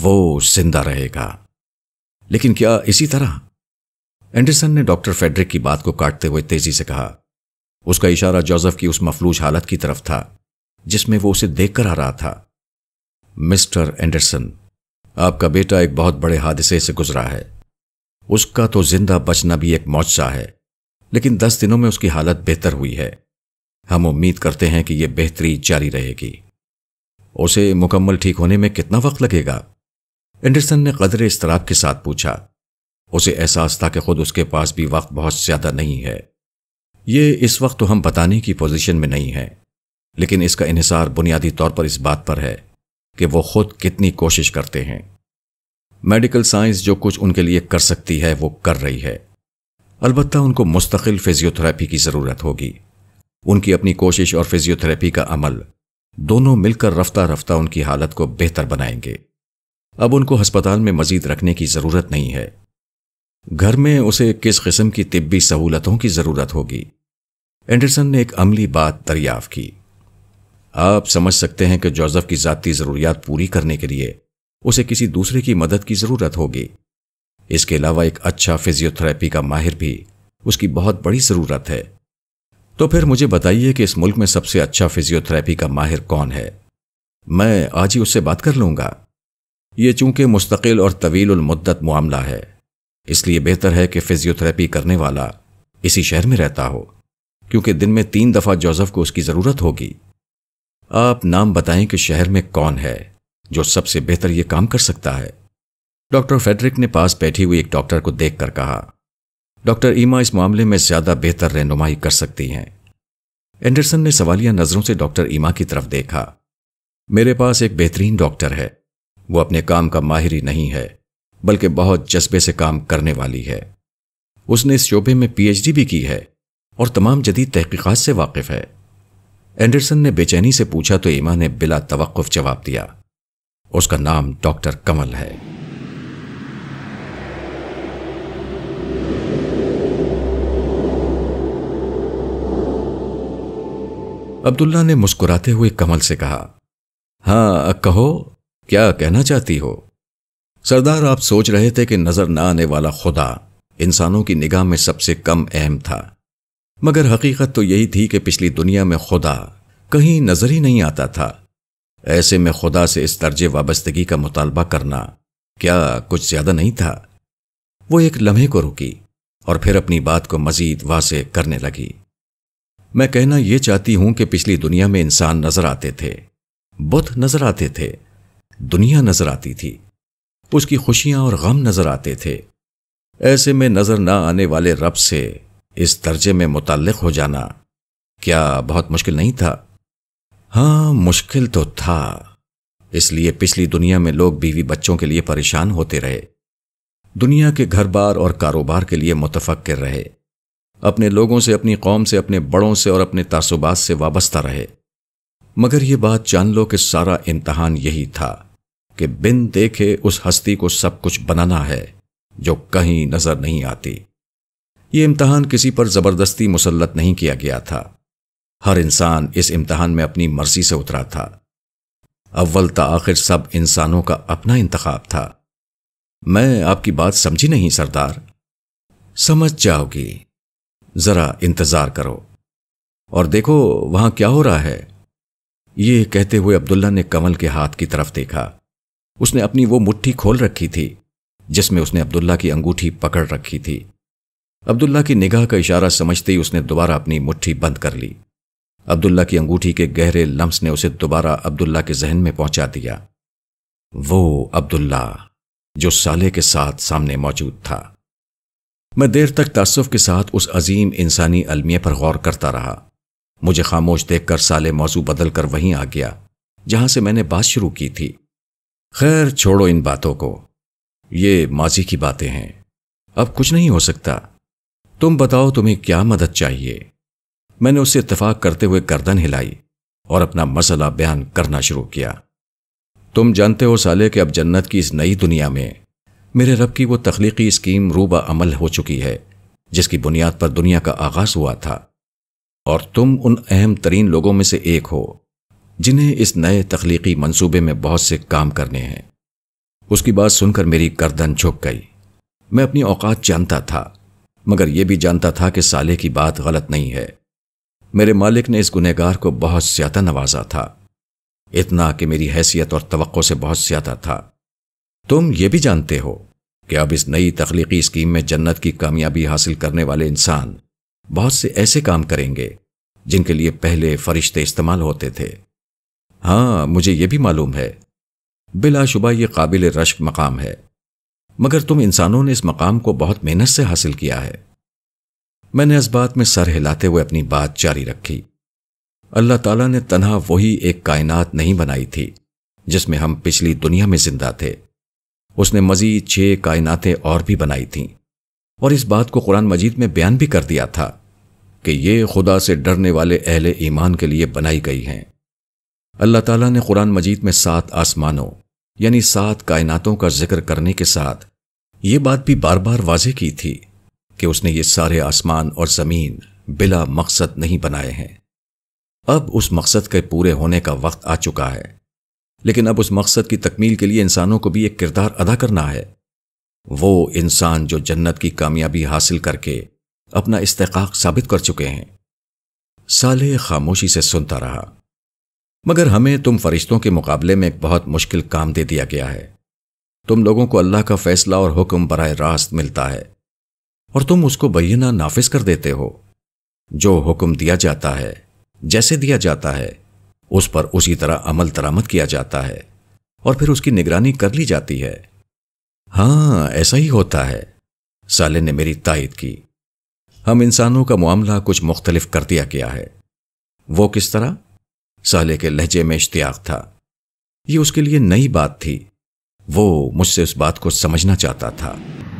वो जिंदा रहेगा लेकिन क्या इसी तरह एंडरसन ने डॉक्टर फेडरिक की बात को काटते हुए तेजी से कहा उसका इशारा जोसेफ की उस मफलूज हालत की तरफ था जिसमें वो उसे देखकर आ रहा था मिस्टर एंडरसन आपका बेटा एक बहुत बड़े हादसे से गुजरा है उसका तो जिंदा बचना भी एक मौजा है लेकिन दस दिनों में उसकी हालत बेहतर हुई है हम उम्मीद करते हैं कि यह बेहतरी जारी रहेगी उसे मुकम्मल ठीक होने में कितना वक्त लगेगा एंडरसन ने कदर इसतराब के साथ पूछा उसे एहसास था कि खुद उसके पास भी वक्त बहुत ज्यादा नहीं है ये इस वक्त तो हम बताने की पोजीशन में नहीं है लेकिन इसका इहिसार बुनियादी तौर पर इस बात पर है कि वो खुद कितनी कोशिश करते हैं मेडिकल साइंस जो कुछ उनके लिए कर सकती है वो कर रही है अलबत्ता उनको मुस्तकिल फिजियोथेरेपी की ज़रूरत होगी उनकी अपनी कोशिश और फिजियोथेरेपी का अमल दोनों मिलकर रफ्ता रफ्ता उनकी हालत को बेहतर बनाएंगे अब उनको अस्पताल में मजीद रखने की ज़रूरत नहीं है घर में उसे किस किस्म की तिब्बी सहूलतों की ज़रूरत होगी एंडरसन ने एक अमली बात दरियाफ की आप समझ सकते हैं कि जोसेफ की ज़ाती ज़रूरियात पूरी करने के लिए उसे किसी दूसरे की मदद की ज़रूरत होगी इसके अलावा एक अच्छा फिजियोथेरेपी का माहिर भी उसकी बहुत बड़ी ज़रूरत है तो फिर मुझे बताइए कि इस मुल्क में सबसे अच्छा फिजियोथेरेपी का माहिर कौन है मैं आज ही उससे बात कर लूंगा ये चूंकि मुस्तकिल और तवील मुद्दत मामला है इसलिए बेहतर है कि फिजियोथेरेपी करने वाला इसी शहर में रहता हो क्योंकि दिन में तीन दफा जोजफ को उसकी जरूरत होगी आप नाम बताएं कि शहर में कौन है जो सबसे बेहतर यह काम कर सकता है डॉक्टर फेडरिक ने पास बैठी हुई एक डॉक्टर को देखकर कहा डॉक्टर ईमा इस मामले में ज्यादा बेहतर रहनुमाई कर सकती हैं एंडरसन ने सवालिया नजरों से डॉक्टर ईमा की तरफ देखा मेरे पास एक बेहतरीन डॉक्टर है वो अपने काम का माहिरी नहीं है बल्कि बहुत जज्बे से काम करने वाली है उसने इस शोबे में पीएचडी भी की है और तमाम जदीद तहकीकत से वाकिफ है एंडरसन ने बेचैनी से पूछा तो ईमा ने बिला तवक्फ जवाब दिया उसका नाम डॉक्टर कमल है अब्दुल्ला ने मुस्कुराते हुए कमल से कहा हाँ कहो क्या कहना चाहती हो सरदार आप सोच रहे थे कि नजर न आने वाला खुदा इंसानों की निगाह में सबसे कम अहम था मगर हकीकत तो यही थी कि पिछली दुनिया में खुदा कहीं नजर ही नहीं आता था ऐसे में खुदा से इस तर्ज वाबस्तगी का मुतालबा करना क्या कुछ ज्यादा नहीं था वो एक लम्हे को रुकी और फिर अपनी बात को मजीद वासे करने लगी मैं कहना यह चाहती हूं कि पिछली दुनिया में इंसान नजर आते थे बुध नजर आते थे दुनिया नजर आती थी उसकी खुशियां और गम नजर आते थे ऐसे में नजर ना आने वाले रब से इस दर्जे में मुतल हो जाना क्या बहुत मुश्किल नहीं था हाँ मुश्किल तो था इसलिए पिछली दुनिया में लोग बीवी बच्चों के लिए परेशान होते रहे दुनिया के घर बार और कारोबार के लिए मुतफक्र रहे अपने लोगों से अपनी कौम से अपने बड़ों से और अपने तासुबात से वाबस्ता रहे मगर यह बात जान लो कि सारा इम्तहान यही था कि बिन देखे उस हस्ती को सब कुछ बनाना है जो कहीं नजर नहीं आती ये इम्तहान किसी पर जबरदस्ती मुसलत नहीं किया गया था हर इंसान इस इम्तहान में अपनी मर्जी से उतरा था अव्वल ता आखिर सब इंसानों का अपना इंतखब था मैं आपकी बात समझी नहीं सरदार समझ जाओगी जरा इंतजार करो और देखो वहां क्या हो रहा है ये कहते हुए अब्दुल्ला ने कमल के हाथ की तरफ देखा उसने अपनी वो मुट्ठी खोल रखी थी जिसमें उसने अब्दुल्ला की अंगूठी पकड़ रखी थी अब्दुल्ला की निगाह का इशारा समझते ही उसने दोबारा अपनी मुट्ठी बंद कर ली अब्दुल्ला की अंगूठी के गहरे लम्स ने उसे दोबारा अब्दुल्ला के जहन में पहुंचा दिया वो अब्दुल्ला जो साले के साथ सामने मौजूद था मैं देर तक तसफ़ के साथ उस अजीम इंसानी अलमिया पर गौर करता रहा मुझे खामोश देखकर साले मौजू बदल कर वहीं आ गया जहां से मैंने बात शुरू की थी खैर छोड़ो इन बातों को ये माजी की बातें हैं अब कुछ नहीं हो सकता तुम बताओ तुम्हें क्या मदद चाहिए मैंने उससे इतफाक करते हुए गर्दन हिलाई और अपना मसला बयान करना शुरू किया तुम जानते हो साले कि अब जन्नत की इस नई दुनिया में मेरे रब की वो तख्लीकी स्कीम रूबा अमल हो चुकी है जिसकी बुनियाद पर दुनिया का आगाज हुआ था और तुम उन अहम तरीन लोगों में से एक हो जिन्हें इस नए तख्लीकी मंसूबे में बहुत से काम करने हैं उसकी बात सुनकर मेरी गर्दन झुक गई मैं अपनी औकात जानता था मगर यह भी जानता था कि साले की बात गलत नहीं है मेरे मालिक ने इस गुनहगार को बहुत ज्यादा नवाजा था इतना कि मेरी हैसियत और तो से बहुत ज्यादा था तुम ये भी जानते हो कि अब इस नई तख्लीकी स्कीम में जन्नत की कामयाबी हासिल करने वाले इंसान बहुत से ऐसे काम करेंगे जिनके लिए पहले फरिश्ते इस्तेमाल होते थे हाँ मुझे यह भी मालूम है बिलाशुबा यह काबिल रश्क मकाम है मगर तुम इंसानों ने इस मकाम को बहुत मेहनत से हासिल किया है मैंने इस बात में सर हिलाते हुए अपनी बात जारी रखी अल्लाह ताला ने तनहा वही एक कायनात नहीं बनाई थी जिसमें हम पिछली दुनिया में जिंदा थे उसने मजीद छः कायनातें और भी बनाई थीं और इस बात को कुरान मजीद में बयान भी कर दिया था कि ये खुदा से डरने वाले अहल ईमान के लिए बनाई गई हैं अल्लाह ताला ने कुरान मजीद में सात आसमानों यानी सात कायनातों का जिक्र करने के साथ ये बात भी बार बार वाजे की थी कि उसने ये सारे आसमान और ज़मीन बिला मकसद नहीं बनाए हैं अब उस मकसद के पूरे होने का वक्त आ चुका है लेकिन अब उस मकसद की तकमील के लिए इंसानों को भी एक किरदार अदा करना है वो इंसान जो जन्नत की कामयाबी हासिल करके अपना इस्तेकाक साबित कर चुके हैं साले खामोशी से सुनता रहा मगर हमें तुम फरिश्तों के मुकाबले में एक बहुत मुश्किल काम दे दिया गया है तुम लोगों को अल्लाह का फैसला और हुक्म बरए रास्त मिलता है और तुम उसको बैना नाफिज कर देते हो जो हुक्म दिया जाता है जैसे दिया जाता है उस पर उसी तरह अमल दरामद किया जाता है और फिर उसकी निगरानी कर ली जाती है हाँ ऐसा ही होता है साले ने मेरी तायद की हम इंसानों का मामला कुछ मुख्तलिफ कर दिया गया है वो किस तरह साले के लहजे में इश्तियाक था ये उसके लिए नई बात थी वो मुझसे उस बात को समझना चाहता था